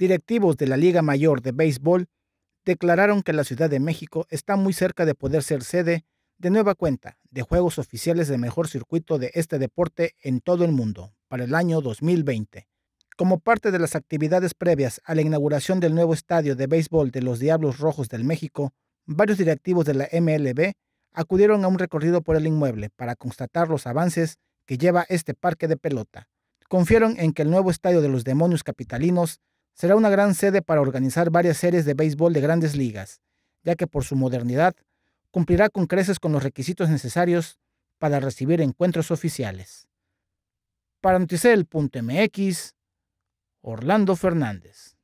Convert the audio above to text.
directivos de la Liga Mayor de Béisbol declararon que la Ciudad de México está muy cerca de poder ser sede de nueva cuenta de juegos oficiales de mejor circuito de este deporte en todo el mundo para el año 2020. Como parte de las actividades previas a la inauguración del nuevo estadio de béisbol de los Diablos Rojos del México, varios directivos de la MLB acudieron a un recorrido por el inmueble para constatar los avances que lleva este parque de pelota. Confiaron en que el nuevo estadio de los demonios capitalinos Será una gran sede para organizar varias series de béisbol de grandes ligas, ya que por su modernidad cumplirá con creces con los requisitos necesarios para recibir encuentros oficiales. Para noticel.mx, Orlando Fernández.